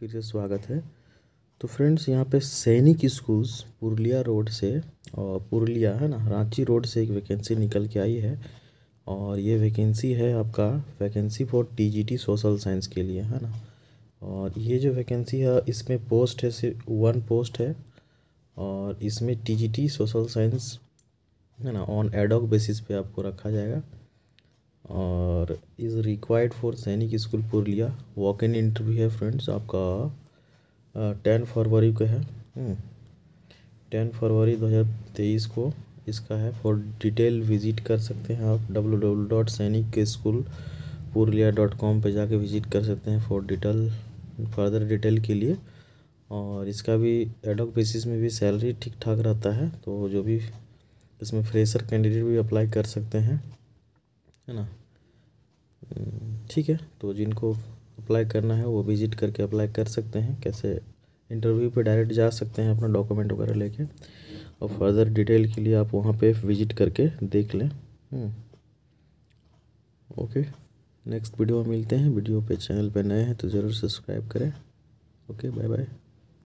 फिर से स्वागत है तो फ्रेंड्स यहाँ पे सैनिक स्कूल्स पुरलिया रोड से और पुरलिया है ना रांची रोड से एक वैकेंसी निकल के आई है और ये वैकेंसी है आपका vacancy for TGT social science के लिए है ना और ये जो वैकेंसी है इसमें पोस्ट है सिर्फ वन पोस्ट है और इसमें टी सोशल साइंस है ना ऑन एडॉक बेसिस पे आपको रखा जाएगा और is required for Sainik school Purulia walk in interview है फ्रेंड्स आपका टेन फरवरी का है हम्म। टेन फरवरी दो हज़ार तेईस को इसका है फॉर डिटेल विजिट कर सकते हैं आप W W dot Sainik school Purulia dot com पर जाके विजिट कर सकते हैं फॉर डिटेल फर्दर डिटेल के लिए और इसका भी एडॉक बेसिस में भी सैलरी ठीक ठाक रहता है तो जो भी इसमें फ्रेशर कैंडिडेट भी अप्लाई कर सकते हैं है ना हम्म। ठीक है तो जिनको अप्लाई करना है वो विज़िट करके अप्लाई कर सकते हैं कैसे इंटरव्यू पे डायरेक्ट जा सकते हैं अपना डॉक्यूमेंट वगैरह लेके और फर्दर डिटेल के लिए आप वहाँ पे विज़िट करके देख लें ओके नेक्स्ट वीडियो में मिलते हैं वीडियो पे चैनल पे नए हैं तो ज़रूर सब्सक्राइब करें ओके बाय बाय